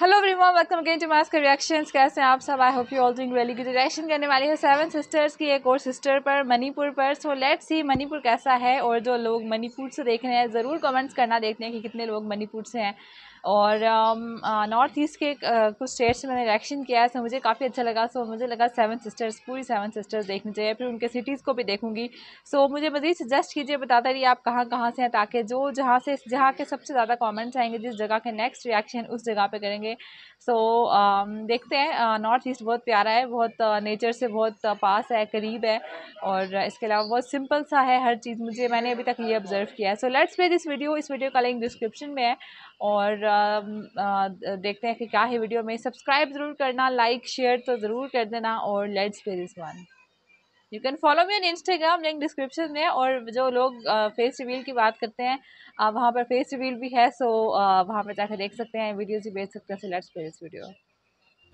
Hello everyone welcome again to mask reactions कैसे हैं आप सब I hope you all doing very good reaction करने वाली है सेवन सिस्टर्स की एक और सिस्टर पर मणिपुर पर सो लेट्स सी मणिपुर कैसा है और जो लोग मणिपुर से देख रहे हैं ज़रूर कमेंट्स करना देखते हैं कि कितने लोग मणिपुर से हैं और नॉर्थ um, ईस्ट uh, के uh, कुछ स्टेट्स में मैंने रिएक्शन किया है तो मुझे काफ़ी अच्छा लगा सो मुझे लगा सेवन सिस्टर्स पूरी सेवन सिस्टर्स देखनी चाहिए फिर उनके सिटीज़ को भी देखूंगी सो मुझे मज़ीद सजेस्ट कीजिए बताता रहिए आप कहाँ कहाँ से हैं ताकि जो जहाँ से जहाँ के सबसे ज़्यादा कॉमेंट्स आएंगे जिस जगह के नेक्स्ट रिएक्शन उस जगह पर करेंगे सो um, देखते हैं नॉर्थ uh, ईस्ट बहुत प्यारा है बहुत नेचर से बहुत पास है करीब है और इसके अलावा बहुत सिंपल सा है हर चीज़ मुझे मैंने अभी तक ये ऑब्जर्व किया है so let's play this video इस वीडियो का लिंक डिस्क्रिप्शन में है और आ, देखते हैं कि क्या है वीडियो में सब्सक्राइब ज़रूर करना लाइक शेयर तो ज़रूर कर देना और let's play this one you can follow me on Instagram link description में और जो लोग फेस रिवील की बात करते हैं वहाँ पर फेस रिवील भी है सो वहाँ पर जाकर देख सकते हैं वीडियोज़ भी भेज सकते हैं so let's play this video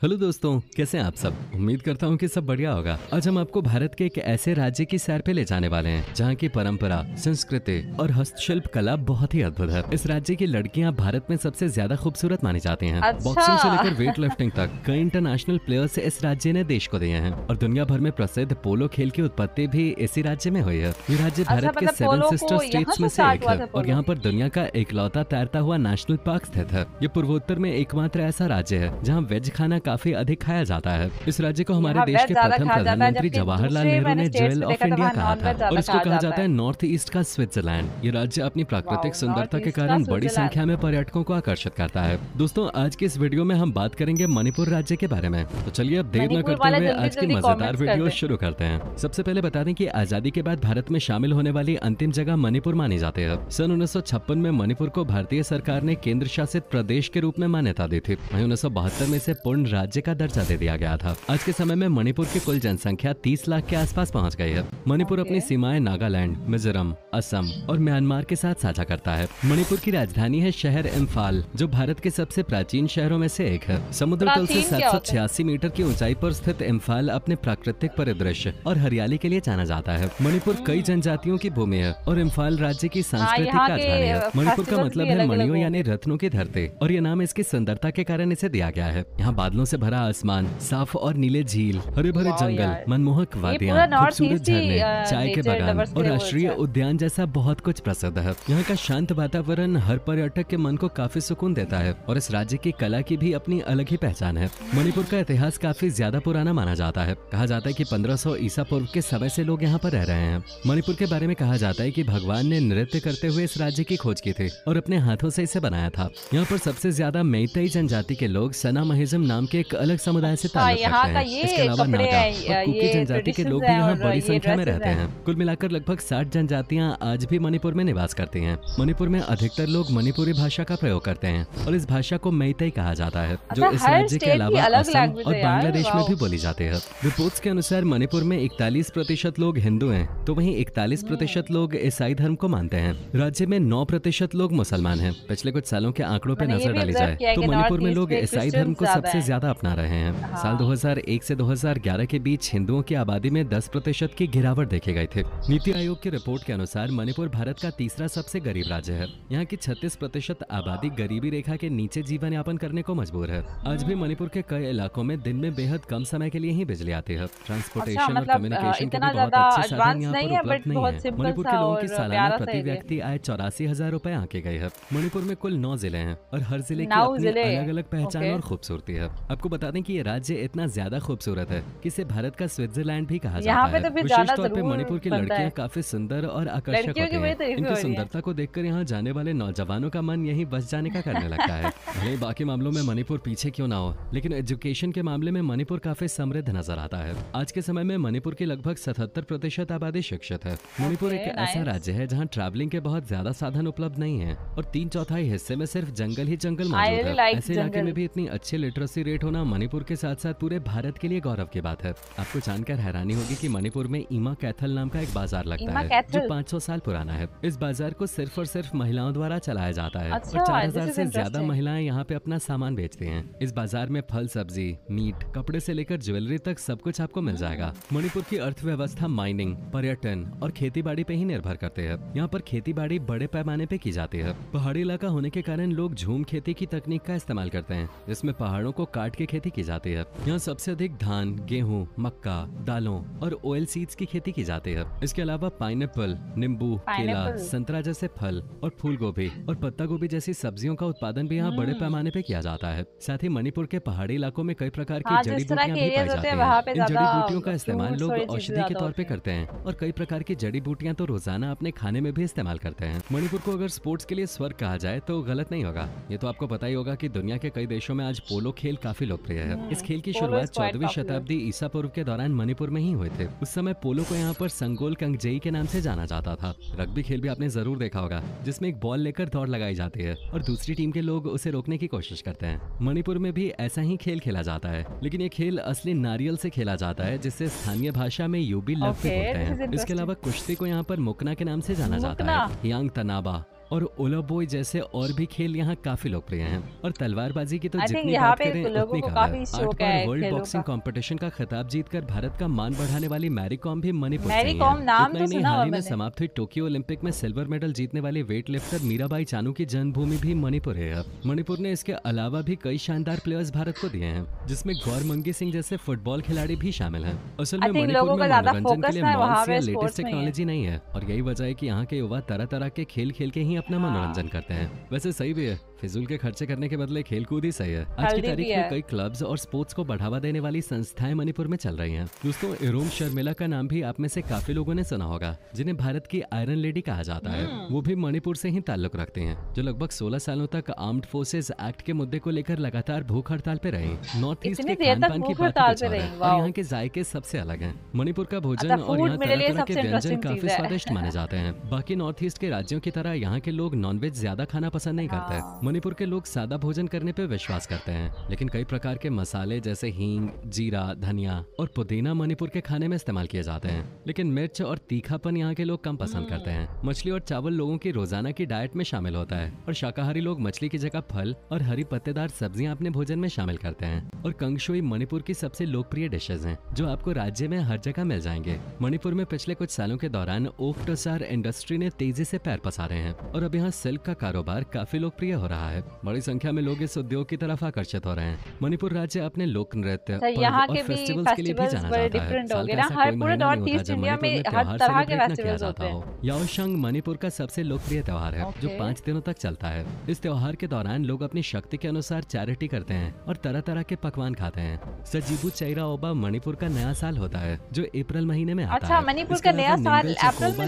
hello दोस्तों कैसे हैं आप सब उम्मीद करता हूँ कि सब बढ़िया होगा आज हम आपको भारत के एक ऐसे राज्य की सैर पे ले जाने वाले हैं जहाँ की परंपरा संस्कृति और हस्तशिल्प कला बहुत ही अद्भुत है इस राज्य की लड़कियाँ भारत में सबसे ज्यादा खूबसूरत मानी जाती हैं अच्छा। बॉक्सिंग से लेकर वेट लिफ्टिंग तक कई इंटरनेशनल प्लेयर्स इस राज्य ने देश को दिए हैं और दुनिया भर में प्रसिद्ध पोलो खेल की उत्पत्ति भी इसी राज्य में हुई है ये राज्य अच्छा, भारत के सेवन सिस्टर स्टेट में से एक है और यहाँ पर दुनिया का एकलौता तैरता हुआ नेशनल पार्क स्थित है ये पूर्वोत्तर में एकमात्र ऐसा राज्य है जहाँ वेज खाना काफी अधिक खाया जाता है इस राज्य को हमारे हाँ, देश के प्रथम प्रधानमंत्री जवाहरलाल नेहरू ने ज्वेल ऑफ इंडिया कहा था और इसको कहा जाता है नॉर्थ ईस्ट का स्विट्जरलैंड ये राज्य अपनी प्राकृतिक सुंदरता के कारण बड़ी संख्या में पर्यटकों को आकर्षित करता है दोस्तों आज की इस वीडियो में हम बात करेंगे मणिपुर राज्य के बारे में तो चलिए अब देर न करते हुए आज की मजेदार वीडियो शुरू करते हैं सबसे पहले बता दें की आजादी के बाद भारत में शामिल होने वाली अंतिम जगह मणिपुर मानी जाती है सन उन्नीस में मणिपुर को भारतीय सरकार ने केंद्र शासित प्रदेश के रूप में मान्यता दी थी वही उन्नीस में इसे पूर्ण राज्य का दर्जा दे दिया गया था आज के समय में मणिपुर की कुल जनसंख्या 30 लाख के आसपास पहुंच गई है मणिपुर अपनी सीमाएं नागालैंड मिजोरम असम और म्यांमार के साथ साझा करता है मणिपुर की राजधानी है शहर इम्फाल जो भारत के सबसे प्राचीन शहरों में से एक है समुद्र तल से सात मीटर की ऊंचाई पर स्थित इम्फाल अपने प्राकृतिक परिदृश्य और हरियाली के लिए जाना जाता है मणिपुर hmm. कई जनजातियों की भूमि है और इम्फाल राज्य की हाँ, सांस्कृतिक राजधानी है मणिपुर का मतलब है मणियों यानी रत्नों की धरती और ये नाम इसकी सुंदरता के कारण इसे दिया गया है यहाँ बादलों से भरा आसमान साफ और नीले झील हरे भरे जंगल मनमोहक वादियाँ खूबसूरत झरने चाय के बगान और राष्ट्रीय अच्छा। उद्यान जैसा बहुत कुछ प्रसिद्ध है यहाँ का शांत वातावरण हर पर्यटक के मन को काफी सुकून देता है और इस राज्य की कला की भी अपनी अलग ही पहचान है मणिपुर का इतिहास काफी ज्यादा पुराना माना जाता है कहा जाता है की पंद्रह ईसा पूर्व के समय ऐसी लोग यहाँ पर रह रहे हैं मणिपुर के बारे में कहा जाता है की भगवान ने नृत्य करते हुए इस राज्य की खोज की थी और अपने हाथों से इसे बनाया था यहाँ पर सबसे ज्यादा मेतई जनजाति के लोग सना महिजम नाम के एक अलग समुदाय से हाँ, ताल्लुक रखते हैं इसके अलावा नागा और कुकी जनजाति के लोग भी यहाँ बड़ी संख्या में रहते हैं कुल मिलाकर लगभग साठ जनजातियाँ आज भी मणिपुर में निवास करती है मणिपुर में अधिकतर लोग मणिपुरी भाषा का प्रयोग करते हैं और इस भाषा को मैतई कहा जाता है जो इस राज्य के अलावा असम और बांग्लादेश में भी बोली जाती है रिपोर्ट के अनुसार मणिपुर में इकतालीस प्रतिशत लोग हिंदू हैं तो वहीं इकतालीस hmm. प्रतिशत लोग ईसाई धर्म को मानते हैं राज्य में नौ प्रतिशत लोग मुसलमान हैं पिछले कुछ सालों के आंकड़ों पर नजर डाली जाए तो मणिपुर में लोग ईसाई धर्म को सबसे ज्यादा ज़्यादा अपना रहे हैं हाँ। साल 2001 से 2011 के बीच हिंदुओं की आबादी में 10 प्रतिशत की गिरावट देखे गए थे नीति आयोग की रिपोर्ट के अनुसार मणिपुर भारत का तीसरा सबसे गरीब राज्य है यहाँ की छत्तीस प्रतिशत आबादी गरीबी रेखा के नीचे जीवन यापन करने को मजबूर है आज भी मणिपुर के कई इलाकों में दिन में बेहद कम समय के लिए ही बिजली आती है ट्रांसपोर्टेशन अच्छा, और मतलब, कम्युनिकेशन के बहुत अच्छे साधन यहाँ पर उपलब्ध नहीं है मणिपुर के लोगों की सालाना प्रति व्यक्ति आय चौरासी हजार रूपए आके गए है मणिपुर में कुल नौ जिले हैं और हर जिले की अपनी अलग अलग पहचान और खूबसूरती है आपको बता दें कि ये राज्य इतना ज्यादा खूबसूरत है कि इसे भारत का स्विट्जरलैंड भी कहा जाता है तो विशेष तौर पर मणिपुर की लड़कियाँ काफी सुंदर और आकर्षक होती है इनकी सुंदरता को देखकर यहाँ जाने वाले नौजवानों का मन यही बस जाने का करने लगता है भले बाकी मामलों में मणिपुर पीछे क्यों ना हो लेकिन एजुकेशन के मामले में मणिपुर काफी समृद्ध नजर आता है आज के समय में मणिपुर की लगभग सतहत्तर प्रतिशत आबादी शिक्षित है मणिपुर एक ऐसा राज्य है जहाँ ट्रैवलिंग के बहुत ज्यादा साधन उपलब्ध नहीं है और तीन चौथाई हिस्से में सिर्फ जंगल ही जंगल मौजूद है ऐसे इलाके में भी इतनी अच्छी लिटरेसी रेट सेलिब्रेट होना मणिपुर के साथ साथ पूरे भारत के लिए गौरव की बात है आपको जानकर हैरानी होगी कि मणिपुर में ईमा कैथल नाम का एक बाजार लगता है जो 500 साल पुराना है इस बाजार को सिर्फ और सिर्फ महिलाओं द्वारा चलाया जाता है अच्छा, और चार हजार ऐसी ज्यादा महिलाएं यहाँ पे अपना सामान बेचती है इस बाजार में फल सब्जी मीट कपड़े ऐसी लेकर ज्वेलरी तक सब कुछ आपको मिल जाएगा मणिपुर की अर्थव्यवस्था माइनिंग पर्यटन और खेती बाड़ी पे ही निर्भर करते हैं यहाँ पर खेती बाड़ी बड़े पैमाने पे की जाती है पहाड़ी इलाका होने के कारण लोग झूम खेती की तकनीक का इस्तेमाल करते हैं जिसमें पहाड़ों को काट पाट की खेती की जाती है यहाँ सबसे अधिक धान गेहूँ मक्का दालों और ऑयल सीड्स की खेती की जाती है इसके अलावा पाइन नींबू केला संतरा जैसे फल और फूल गोभी और पत्ता गोभी जैसी सब्जियों का उत्पादन भी यहाँ बड़े हम्म। पैमाने पे किया जाता है साथ ही मणिपुर के पहाड़ी इलाकों में कई प्रकार की हाँ, जड़ी बूटियाँ भी पाई जाती है इन जड़ी बूटियों का इस्तेमाल लोग औषधि के तौर पर करते हैं और कई प्रकार की जड़ी बूटियाँ तो रोजाना अपने खाने में भी इस्तेमाल करते हैं मणिपुर को अगर स्पोर्ट्स के लिए स्वर्ग कहा जाए तो गलत नहीं होगा ये तो आपको पता ही होगा की दुनिया के कई देशों में आज पोलो खेल काफी काफी लोकप्रिय है इस खेल की hmm. शुरुआत चौदहवीं शताब्दी ईसा पूर्व के दौरान मणिपुर में ही हुए थे उस समय पोलो को यहाँ पर संगोल कंगजेई के नाम से जाना जाता था रग्बी खेल भी आपने जरूर देखा होगा जिसमे एक बॉल लेकर दौड़ लगाई जाती है और दूसरी टीम के लोग उसे रोकने की कोशिश करते हैं मणिपुर में भी ऐसा ही खेल खेला जाता है लेकिन ये खेल असली नारियल ऐसी खेला जाता है जिससे स्थानीय भाषा में यूबी लफ्ज बोलते हैं इसके अलावा कुश्ती को यहाँ पर मुकना के नाम ऐसी जाना जाता है यांग तनाबा और ओला बॉय जैसे और भी खेल यहाँ काफी लोकप्रिय हैं और तलवारबाजी की तो जितनी बात करें उतनी काफी आठ बार वर्ल्ड बॉक्सिंग कंपटीशन का खिताब जीतकर भारत का मान बढ़ाने वाली मैरी कॉम भी मणिपुर से ही तो हाल में समाप्त हुई टोक्यो ओलंपिक में सिल्वर मेडल जीतने वाली वेट लिफ्टर मीराबाई चानू की जन्मभूमि भी मणिपुर है मणिपुर ने इसके अलावा भी कई शानदार प्लेयर्स भारत को दिए हैं जिसमे गौर मंगी सिंह जैसे फुटबॉल खिलाड़ी भी शामिल है असल में मणिपुर में मनोरंजन के लिए लेटेस्ट टेक्नोलॉजी नहीं है और यही वजह है की यहाँ के युवा तरह तरह के खेल खेल के ही अपना मनोरंजन करते हैं वैसे सही भी है फिजूल के खर्चे करने के बदले खेल कूद ही सही है आज की तारीख में कई क्लब्स और स्पोर्ट्स को बढ़ावा देने वाली संस्थाएं मणिपुर में चल रही हैं। दोस्तों एरोम शर्मिला का नाम भी आप में से काफी लोगों ने सुना होगा जिन्हें भारत की आयरन लेडी कहा जाता है हम्म। वो भी मणिपुर से ही ताल्लुक रखते हैं जो लगभग सोलह सालों तक आर्म्ड फोर्सेज एक्ट के मुद्दे को लेकर लगातार भूख हड़ताल पे रहे नॉर्थ ईस्ट के खान पान की और यहाँ के जायके सबसे अलग है मणिपुर का अच्छा, भोजन और यहाँ तरह तरह के व्यंजन काफी स्वादिष्ट माने जाते हैं बाकी नॉर्थ ईस्ट के राज्यों की तरह यहाँ के लोग नॉनवेज ज्यादा खाना पसंद नहीं करते हाँ। मणिपुर के लोग सादा भोजन करने पर विश्वास करते हैं लेकिन कई प्रकार के मसाले जैसे हींग जीरा धनिया और पुदीना मणिपुर के खाने में इस्तेमाल किए जाते हैं लेकिन मिर्च और तीखापन यहाँ के लोग कम पसंद करते हैं मछली और चावल लोगों की रोजाना की डाइट में शामिल होता है और शाकाहारी लोग मछली की जगह फल और हरी पत्तेदार सब्जियाँ अपने भोजन में शामिल करते हैं और कंगशोई मणिपुर की सबसे लोकप्रिय डिशेज है जो आपको राज्य में हर जगह मिल जाएंगे मणिपुर में पिछले कुछ सालों के दौरान ओफ्टोसार इंडस्ट्री ने तेजी ऐसी पैर पसारे हैं और अब यहाँ सिल्क का कारोबार काफी लोकप्रिय हो रहा है रहा है बड़ी संख्या में लोग इस उद्योग की तरफ आकर्षित हो रहे हैं मणिपुर राज्य अपने लोक नृत्य अच्छा, यहाँ के फेस्टिवल्स के लिए भी जाना जाता है मणिपुर याओशंग मणिपुर का सबसे लोकप्रिय त्यौहार है जो पाँच दिनों तक चलता है इस त्योहार के दौरान लोग अपनी शक्ति के अनुसार चैरिटी करते हैं और तरह तरह के पकवान खाते हैं सजीबू चैरा ओबा मणिपुर का नया साल होता है जो अप्रैल महीने में आता अच्छा, है मणिपुर का नया साल अप्रैल में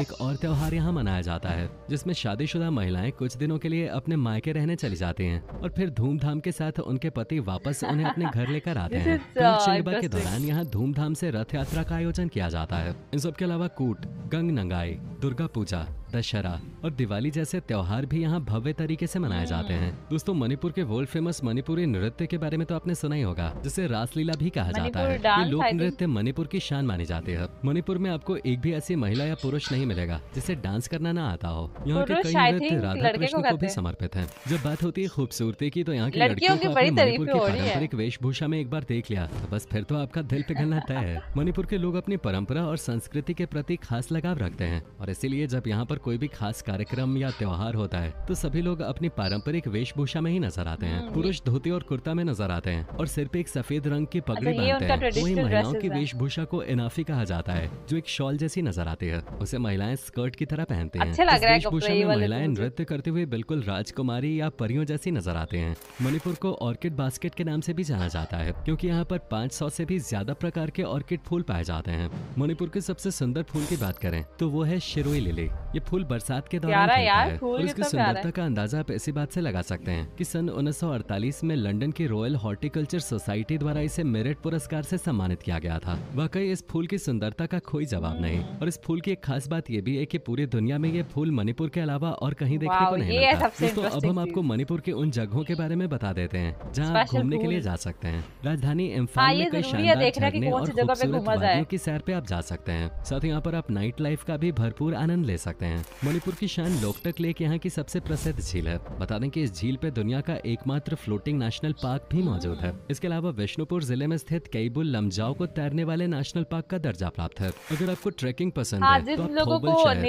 एक और त्यौहार यहाँ मनाया जाता है जिसमे शादीशुदा महिलाएं कुछ दिनों के लिए अपने मायके रहने चले जाते हैं और फिर धूमधाम के साथ उनके पति वापस उन्हें अपने घर लेकर आते हैं शिंगबा uh, के दौरान यहाँ धूमधाम से रथ यात्रा का आयोजन किया जाता है इन सबके अलावा कूट गंग नंगाई दुर्गा पूजा दशहरा और दिवाली जैसे त्योहार भी यहाँ भव्य तरीके से मनाए जाते हैं हम्म। दोस्तों मणिपुर के वर्ल्ड फेमस मणिपुरी नृत्य के बारे में तो आपने सुना ही होगा जिसे रासलीला भी कहा जाता है ये लोक नृत्य मणिपुर की शान मानी जाती है मणिपुर में आपको एक भी ऐसी महिला या पुरुष नहीं मिलेगा जिसे डांस करना ना आता हो यहाँ के कई नृत्य राधा कृष्ण को भी समर्पित है जब बात होती है खूबसूरती की तो यहाँ की लड़कियों को मणिपुर की पारंपरिक वेशभूषा में एक बार देख लिया तो बस फिर तो आपका दिल पिघलना तय है मणिपुर के लोग अपनी परंपरा और संस्कृति के प्रति खास लगाव रखते हैं और इसीलिए जब यहाँ पर कोई भी खास कार्यक्रम या त्योहार होता है तो सभी लोग अपनी पारंपरिक वेशभूषा में ही नजर आते हैं हम्म। पुरुष धोती और कुर्ता में नजर आते हैं और सिर पे एक सफेद रंग की अच्छा, पगड़ी बांधते हैं वही महिलाओं की वेशभूषा को इनाफी कहा जाता है जो एक शॉल जैसी नजर आती है उसे महिलाएं स्कर्ट की तरह पहनते हैं अच्छा वेशभूषा में महिलाएं नृत्य करते हुए बिल्कुल राजकुमारी या परियों जैसी नजर आते हैं मणिपुर को ऑर्किड बास्केट के नाम से भी जाना जाता है क्योंकि यहाँ पर 500 से भी ज्यादा प्रकार के ऑर्किड फूल पाए जाते हैं मणिपुर के सबसे सुंदर फूल की बात करें तो वो है शिरोई लिली ये फूल बरसात के दौरान यार, है और उसकी तो सुंदरता का अंदाजा आप ऐसी बात से लगा सकते हैं कि सन 1948 में लंदन की रॉयल हॉर्टिकल्चर सोसाइटी द्वारा इसे मेरिट पुरस्कार से सम्मानित किया गया था वाकई इस फूल की सुंदरता का कोई जवाब नहीं और इस फूल की एक खास बात ये भी है की पूरी दुनिया में ये फूल मणिपुर के अलावा और कहीं देखने को नहीं तो अब हम आपको मणिपुर के उन जगहों के बारे में बता देते हैं जहाँ आप घूमने के लिए जा सकते हैं राजधानी इम्फाल हाँ, में कई शानदार और की सैर पे आप जा सकते हैं साथ ही यहाँ पर आप नाइट लाइफ का भी भरपूर आनंद ले सकते हैं हैं मणिपुर की शान लोकटक लेक यहाँ की सबसे प्रसिद्ध झील है बता दें कि इस झील पे दुनिया का एकमात्र फ्लोटिंग नेशनल पार्क भी मौजूद है इसके अलावा विष्णुपुर जिले में स्थित कैबुल लमजाओ को तैरने वाले नेशनल पार्क का दर्जा प्राप्त है अगर आपको ट्रेकिंग पसंद है तो और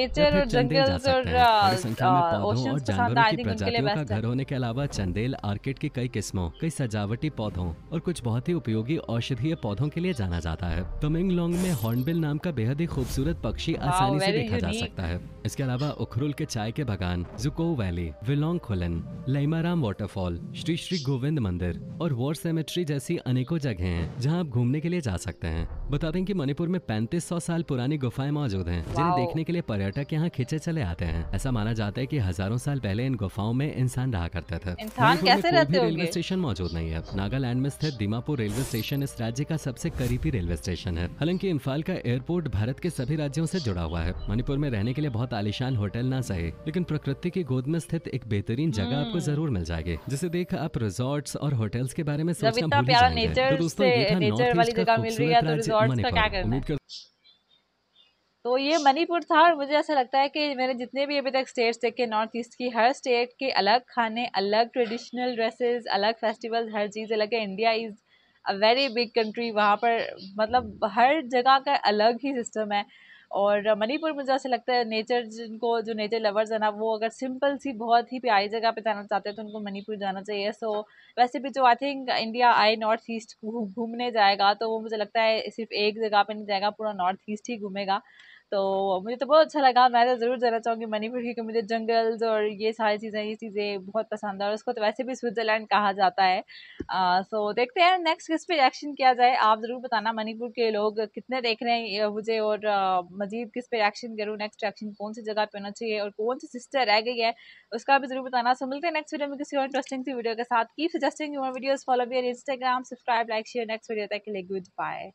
सकते हैं संख्या पौधों और जानवरों की प्रजातियों का घर होने के अलावा चंदेल आर्किड की कई किस्मों कई सजावटी पौधों और कुछ बहुत ही उपयोगी औषधीय पौधों के लिए जाना जाता है तमेंगलोंग में हॉर्नबिल नाम का बेहद ही खूबसूरत पक्षी आसानी से देखा जा सकता है इसके इसके अलावा उखरुल के चाय के बगान जुको वैली विलोंग खुलन लईमाराम वाटरफॉल श्री श्री गोविंद मंदिर और वॉर सेमेट्री जैसी अनेकों जगह हैं जहां आप घूमने के लिए जा सकते हैं बता दें कि मणिपुर में पैंतीस सौ साल पुरानी गुफाएं मौजूद हैं जिन्हें देखने के लिए पर्यटक यहाँ खींचे चले आते हैं ऐसा माना जाता है की हजारों साल पहले इन गुफाओं में इंसान रहा करते थे रेलवे स्टेशन मौजूद नहीं है नागालैंड में स्थित दीमापुर रेलवे स्टेशन इस राज्य का सबसे करीबी रेलवे स्टेशन है हालांकि इम्फाल का एयरपोर्ट भारत के सभी राज्यों से जुड़ा हुआ है मणिपुर में रहने के लिए बहुत आलिश आलिशान होटल ना सहे लेकिन प्रकृति की गोद में स्थित एक बेहतरीन जगह आपको हम्म। जरूर मिल जाएगी जिसे देख आप रिजॉर्ट और होटल्स के बारे में सोचना भूल जाएंगे तो दोस्तों ये तो, तो ये मणिपुर था और मुझे ऐसा लगता है कि मैंने जितने भी अभी तक स्टेट्स देखे नॉर्थ ईस्ट की हर स्टेट के अलग खाने अलग ट्रेडिशनल ड्रेसेस अलग फेस्टिवल्स हर चीज़ अलग है India is a very big country वहाँ पर मतलब हर जगह का अलग ही सिस्टम है और मणिपुर मुझे ऐसा लगता है नेचर जिनको जो नेचर लवर्स है ना वो अगर सिंपल सी बहुत ही प्यारी जगह पे जाना चाहते हैं तो उनको मणिपुर जाना चाहिए सो so, वैसे भी जो आई थिंक इंडिया आए नॉर्थ ईस्ट घूमने जाएगा तो वो मुझे लगता है सिर्फ एक जगह पर नहीं जाएगा पूरा नॉर्थ ईस्ट ही घूमेगा तो मुझे तो बहुत अच्छा लगा मैं तो ज़रूर जाना चाहूँगी मणिपुर क्योंकि मुझे जंगल्स और ये सारी चीज़ें ये चीज़ें बहुत पसंद है और उसको तो वैसे भी स्विट्ज़रलैंड कहा जाता है सो so, देखते हैं नेक्स्ट किस पे रिएक्शन किया जाए आप ज़रूर बताना मणिपुर के लोग कितने देख रहे हैं मुझे और मज़ीद किस पे रिएक्शन करूँ नेक्स्ट रिएक्शन कौन सी जगह पर होना चाहिए और कौन सी सिस्टर रह गई है उसका भी ज़रूर बताना सो मिलते हैं नेक्स्ट वीडियो में किसी और इंटरेस्टिंग सी वीडियो के साथ की सजेस्टिंग यूर वीडियोज़ फॉलो भी Instagram subscribe like share next video तक के लिए गुड बाय